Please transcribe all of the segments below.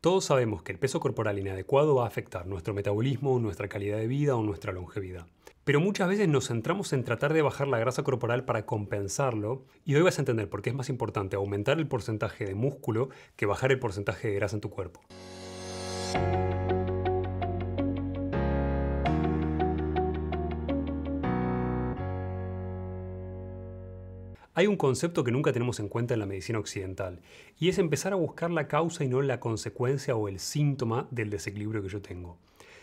Todos sabemos que el peso corporal inadecuado va a afectar nuestro metabolismo, nuestra calidad de vida o nuestra longevidad. Pero muchas veces nos centramos en tratar de bajar la grasa corporal para compensarlo y hoy vas a entender por qué es más importante aumentar el porcentaje de músculo que bajar el porcentaje de grasa en tu cuerpo. Hay un concepto que nunca tenemos en cuenta en la medicina occidental, y es empezar a buscar la causa y no la consecuencia o el síntoma del desequilibrio que yo tengo.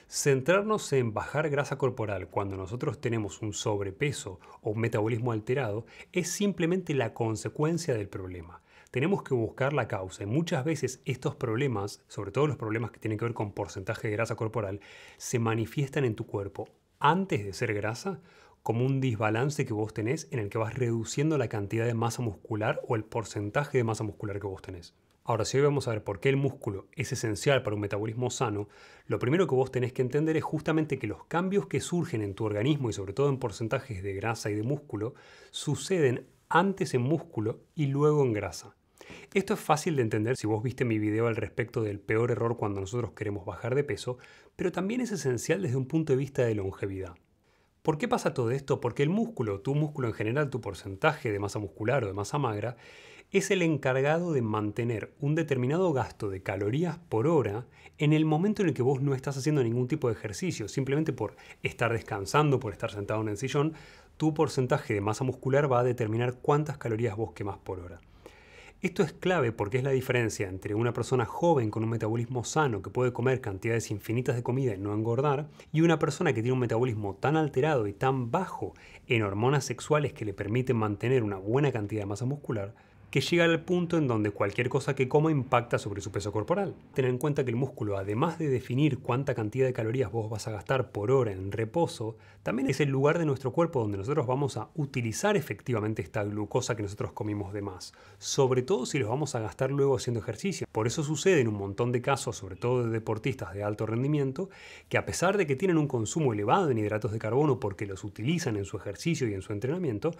Centrarnos en bajar grasa corporal cuando nosotros tenemos un sobrepeso o un metabolismo alterado es simplemente la consecuencia del problema. Tenemos que buscar la causa y muchas veces estos problemas, sobre todo los problemas que tienen que ver con porcentaje de grasa corporal, se manifiestan en tu cuerpo antes de ser grasa como un desbalance que vos tenés en el que vas reduciendo la cantidad de masa muscular o el porcentaje de masa muscular que vos tenés. Ahora, si hoy vamos a ver por qué el músculo es esencial para un metabolismo sano, lo primero que vos tenés que entender es justamente que los cambios que surgen en tu organismo y sobre todo en porcentajes de grasa y de músculo suceden antes en músculo y luego en grasa. Esto es fácil de entender si vos viste mi video al respecto del peor error cuando nosotros queremos bajar de peso, pero también es esencial desde un punto de vista de longevidad. ¿Por qué pasa todo esto? Porque el músculo, tu músculo en general, tu porcentaje de masa muscular o de masa magra, es el encargado de mantener un determinado gasto de calorías por hora en el momento en el que vos no estás haciendo ningún tipo de ejercicio, simplemente por estar descansando, por estar sentado en el sillón, tu porcentaje de masa muscular va a determinar cuántas calorías vos quemás por hora. Esto es clave porque es la diferencia entre una persona joven con un metabolismo sano que puede comer cantidades infinitas de comida y no engordar y una persona que tiene un metabolismo tan alterado y tan bajo en hormonas sexuales que le permiten mantener una buena cantidad de masa muscular que llega al punto en donde cualquier cosa que coma impacta sobre su peso corporal. Ten en cuenta que el músculo, además de definir cuánta cantidad de calorías vos vas a gastar por hora en reposo, también es el lugar de nuestro cuerpo donde nosotros vamos a utilizar efectivamente esta glucosa que nosotros comimos de más, sobre todo si los vamos a gastar luego haciendo ejercicio. Por eso sucede en un montón de casos, sobre todo de deportistas de alto rendimiento, que a pesar de que tienen un consumo elevado en hidratos de carbono porque los utilizan en su ejercicio y en su entrenamiento,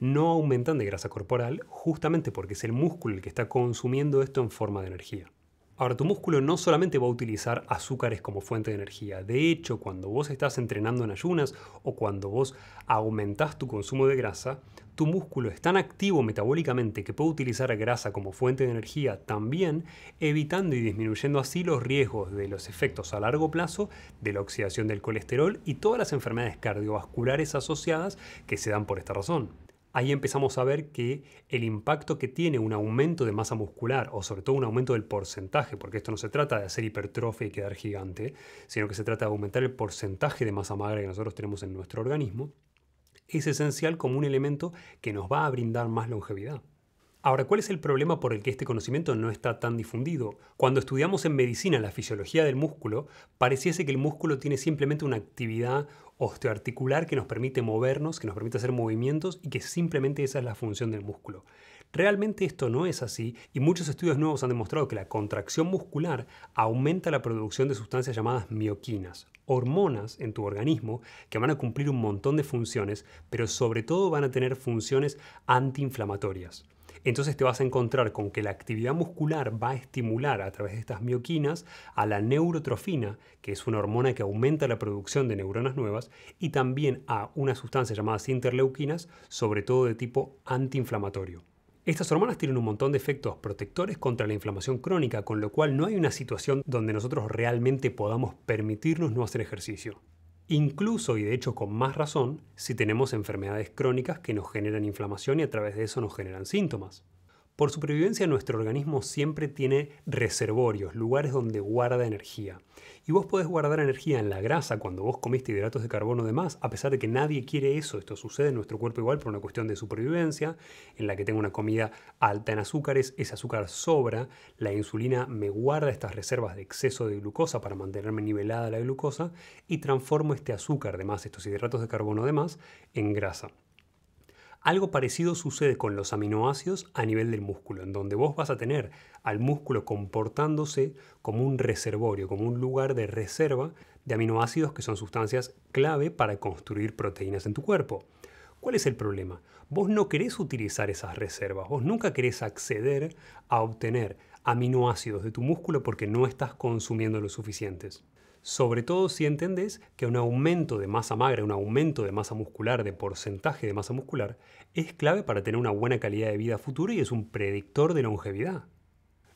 no aumentan de grasa corporal justamente porque es el músculo el que está consumiendo esto en forma de energía. Ahora, tu músculo no solamente va a utilizar azúcares como fuente de energía, de hecho, cuando vos estás entrenando en ayunas o cuando vos aumentás tu consumo de grasa, tu músculo es tan activo metabólicamente que puede utilizar grasa como fuente de energía también, evitando y disminuyendo así los riesgos de los efectos a largo plazo de la oxidación del colesterol y todas las enfermedades cardiovasculares asociadas que se dan por esta razón ahí empezamos a ver que el impacto que tiene un aumento de masa muscular, o sobre todo un aumento del porcentaje, porque esto no se trata de hacer hipertrofia y quedar gigante, sino que se trata de aumentar el porcentaje de masa magra que nosotros tenemos en nuestro organismo, es esencial como un elemento que nos va a brindar más longevidad. Ahora, ¿cuál es el problema por el que este conocimiento no está tan difundido? Cuando estudiamos en medicina la fisiología del músculo, pareciese que el músculo tiene simplemente una actividad osteoarticular que nos permite movernos, que nos permite hacer movimientos y que simplemente esa es la función del músculo. Realmente esto no es así y muchos estudios nuevos han demostrado que la contracción muscular aumenta la producción de sustancias llamadas mioquinas, hormonas en tu organismo que van a cumplir un montón de funciones, pero sobre todo van a tener funciones antiinflamatorias. Entonces te vas a encontrar con que la actividad muscular va a estimular a través de estas mioquinas a la neurotrofina, que es una hormona que aumenta la producción de neuronas nuevas, y también a una sustancia llamada interleuquinas, sobre todo de tipo antiinflamatorio. Estas hormonas tienen un montón de efectos protectores contra la inflamación crónica, con lo cual no hay una situación donde nosotros realmente podamos permitirnos no hacer ejercicio incluso y de hecho con más razón si tenemos enfermedades crónicas que nos generan inflamación y a través de eso nos generan síntomas. Por supervivencia nuestro organismo siempre tiene reservorios, lugares donde guarda energía. Y vos podés guardar energía en la grasa cuando vos comiste hidratos de carbono de más, a pesar de que nadie quiere eso. Esto sucede en nuestro cuerpo igual por una cuestión de supervivencia, en la que tengo una comida alta en azúcares, ese azúcar sobra, la insulina me guarda estas reservas de exceso de glucosa para mantenerme nivelada la glucosa y transformo este azúcar de más, estos hidratos de carbono de más, en grasa. Algo parecido sucede con los aminoácidos a nivel del músculo, en donde vos vas a tener al músculo comportándose como un reservorio, como un lugar de reserva de aminoácidos que son sustancias clave para construir proteínas en tu cuerpo. ¿Cuál es el problema? Vos no querés utilizar esas reservas, vos nunca querés acceder a obtener aminoácidos de tu músculo porque no estás consumiendo los suficientes sobre todo si entendés que un aumento de masa magra, un aumento de masa muscular, de porcentaje de masa muscular, es clave para tener una buena calidad de vida futura y es un predictor de longevidad.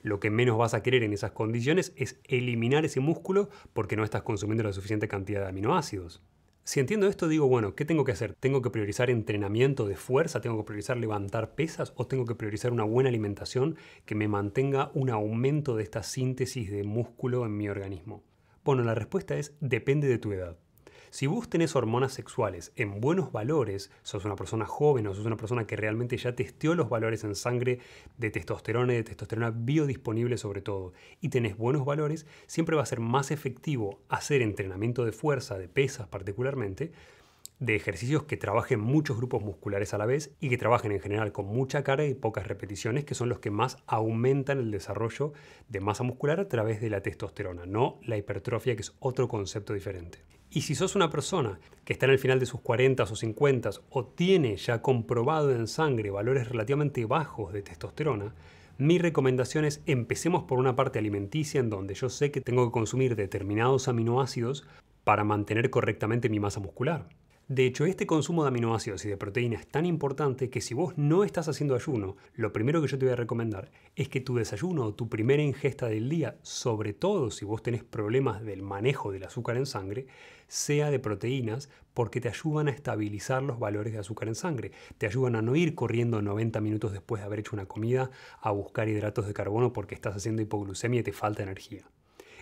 Lo que menos vas a querer en esas condiciones es eliminar ese músculo porque no estás consumiendo la suficiente cantidad de aminoácidos. Si entiendo esto, digo, bueno, ¿qué tengo que hacer? ¿Tengo que priorizar entrenamiento de fuerza? ¿Tengo que priorizar levantar pesas? ¿O tengo que priorizar una buena alimentación que me mantenga un aumento de esta síntesis de músculo en mi organismo? Bueno, la respuesta es depende de tu edad. Si vos tenés hormonas sexuales en buenos valores, sos una persona joven o sos una persona que realmente ya testeó los valores en sangre de testosterona y de testosterona biodisponible sobre todo, y tenés buenos valores, siempre va a ser más efectivo hacer entrenamiento de fuerza, de pesas particularmente, de ejercicios que trabajen muchos grupos musculares a la vez y que trabajen en general con mucha carga y pocas repeticiones, que son los que más aumentan el desarrollo de masa muscular a través de la testosterona, no la hipertrofia, que es otro concepto diferente. Y si sos una persona que está en el final de sus 40 o 50 o tiene ya comprobado en sangre valores relativamente bajos de testosterona, mi recomendación es empecemos por una parte alimenticia en donde yo sé que tengo que consumir determinados aminoácidos para mantener correctamente mi masa muscular. De hecho, este consumo de aminoácidos y de proteínas es tan importante que si vos no estás haciendo ayuno, lo primero que yo te voy a recomendar es que tu desayuno o tu primera ingesta del día, sobre todo si vos tenés problemas del manejo del azúcar en sangre, sea de proteínas porque te ayudan a estabilizar los valores de azúcar en sangre, te ayudan a no ir corriendo 90 minutos después de haber hecho una comida a buscar hidratos de carbono porque estás haciendo hipoglucemia y te falta energía.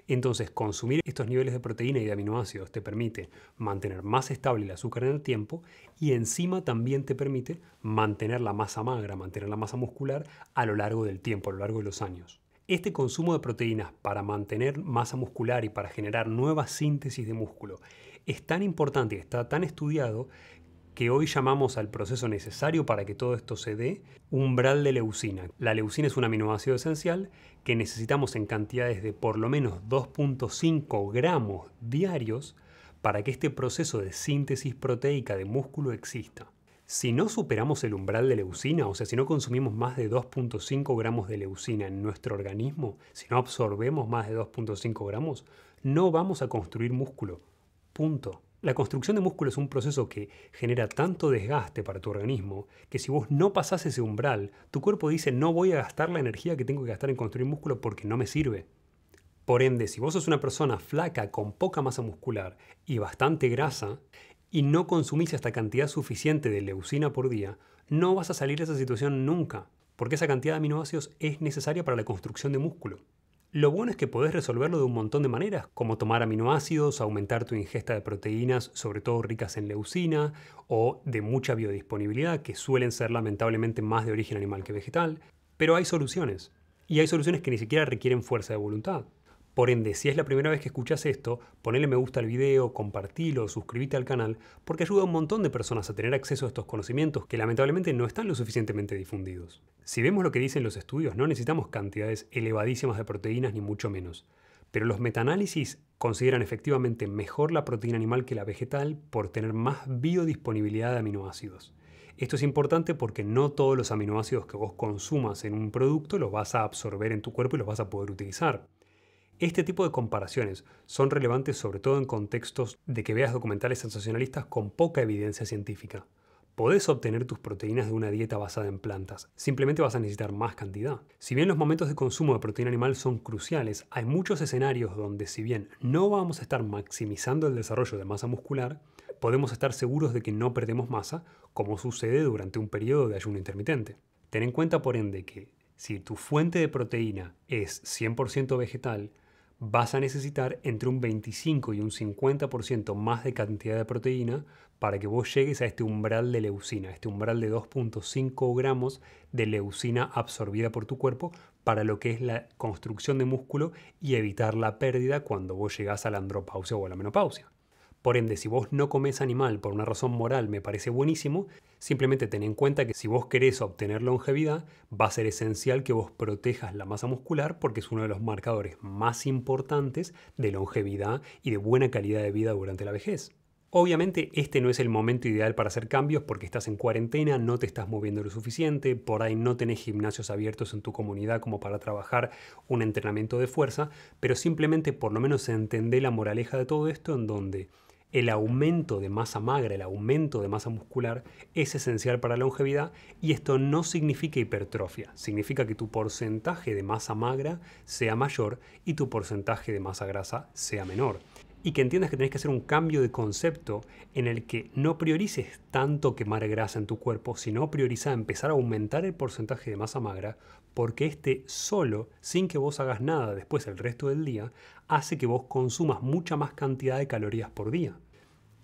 Entonces, consumir estos niveles de proteína y de aminoácidos te permite mantener más estable el azúcar en el tiempo y encima también te permite mantener la masa magra, mantener la masa muscular a lo largo del tiempo, a lo largo de los años. Este consumo de proteínas para mantener masa muscular y para generar nueva síntesis de músculo es tan importante y está tan estudiado que hoy llamamos al proceso necesario para que todo esto se dé, umbral de leucina. La leucina es un aminoácido esencial que necesitamos en cantidades de por lo menos 2.5 gramos diarios para que este proceso de síntesis proteica de músculo exista. Si no superamos el umbral de leucina, o sea, si no consumimos más de 2.5 gramos de leucina en nuestro organismo, si no absorbemos más de 2.5 gramos, no vamos a construir músculo. Punto. La construcción de músculo es un proceso que genera tanto desgaste para tu organismo que si vos no pasás ese umbral, tu cuerpo dice no voy a gastar la energía que tengo que gastar en construir músculo porque no me sirve. Por ende, si vos sos una persona flaca con poca masa muscular y bastante grasa y no consumís esta cantidad suficiente de leucina por día, no vas a salir de esa situación nunca, porque esa cantidad de aminoácidos es necesaria para la construcción de músculo. Lo bueno es que podés resolverlo de un montón de maneras, como tomar aminoácidos, aumentar tu ingesta de proteínas, sobre todo ricas en leucina, o de mucha biodisponibilidad, que suelen ser lamentablemente más de origen animal que vegetal. Pero hay soluciones, y hay soluciones que ni siquiera requieren fuerza de voluntad. Por ende, si es la primera vez que escuchas esto, ponle me gusta al video, compartilo, suscríbete al canal, porque ayuda a un montón de personas a tener acceso a estos conocimientos que lamentablemente no están lo suficientemente difundidos. Si vemos lo que dicen los estudios, no necesitamos cantidades elevadísimas de proteínas ni mucho menos, pero los metaanálisis consideran efectivamente mejor la proteína animal que la vegetal por tener más biodisponibilidad de aminoácidos. Esto es importante porque no todos los aminoácidos que vos consumas en un producto los vas a absorber en tu cuerpo y los vas a poder utilizar. Este tipo de comparaciones son relevantes sobre todo en contextos de que veas documentales sensacionalistas con poca evidencia científica. Podés obtener tus proteínas de una dieta basada en plantas, simplemente vas a necesitar más cantidad. Si bien los momentos de consumo de proteína animal son cruciales, hay muchos escenarios donde si bien no vamos a estar maximizando el desarrollo de masa muscular, podemos estar seguros de que no perdemos masa, como sucede durante un periodo de ayuno intermitente. Ten en cuenta por ende que si tu fuente de proteína es 100% vegetal, vas a necesitar entre un 25 y un 50% más de cantidad de proteína para que vos llegues a este umbral de leucina, este umbral de 2.5 gramos de leucina absorbida por tu cuerpo para lo que es la construcción de músculo y evitar la pérdida cuando vos llegás a la andropausia o a la menopausia. Por ende, si vos no comes animal por una razón moral me parece buenísimo, Simplemente ten en cuenta que si vos querés obtener longevidad, va a ser esencial que vos protejas la masa muscular porque es uno de los marcadores más importantes de longevidad y de buena calidad de vida durante la vejez. Obviamente este no es el momento ideal para hacer cambios porque estás en cuarentena, no te estás moviendo lo suficiente, por ahí no tenés gimnasios abiertos en tu comunidad como para trabajar un entrenamiento de fuerza, pero simplemente por lo menos entendé la moraleja de todo esto en donde el aumento de masa magra, el aumento de masa muscular es esencial para la longevidad y esto no significa hipertrofia, significa que tu porcentaje de masa magra sea mayor y tu porcentaje de masa grasa sea menor y que entiendas que tenés que hacer un cambio de concepto en el que no priorices tanto quemar grasa en tu cuerpo, sino priorizar empezar a aumentar el porcentaje de masa magra, porque este solo, sin que vos hagas nada después el resto del día, hace que vos consumas mucha más cantidad de calorías por día.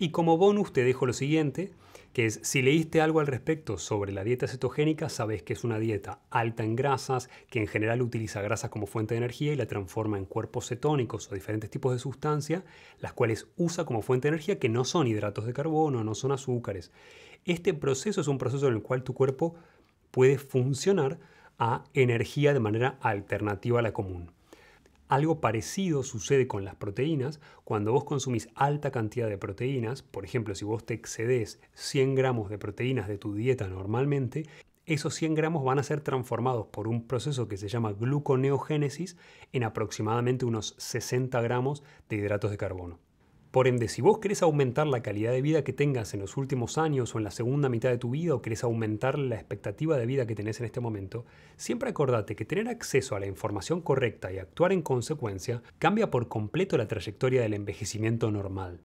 Y como bonus te dejo lo siguiente, que es si leíste algo al respecto sobre la dieta cetogénica, sabes que es una dieta alta en grasas, que en general utiliza grasas como fuente de energía y la transforma en cuerpos cetónicos o diferentes tipos de sustancias, las cuales usa como fuente de energía que no son hidratos de carbono, no son azúcares. Este proceso es un proceso en el cual tu cuerpo puede funcionar a energía de manera alternativa a la común. Algo parecido sucede con las proteínas. Cuando vos consumís alta cantidad de proteínas, por ejemplo, si vos te excedes 100 gramos de proteínas de tu dieta normalmente, esos 100 gramos van a ser transformados por un proceso que se llama gluconeogénesis en aproximadamente unos 60 gramos de hidratos de carbono. Por ende, si vos querés aumentar la calidad de vida que tengas en los últimos años o en la segunda mitad de tu vida o querés aumentar la expectativa de vida que tenés en este momento, siempre acordate que tener acceso a la información correcta y actuar en consecuencia cambia por completo la trayectoria del envejecimiento normal.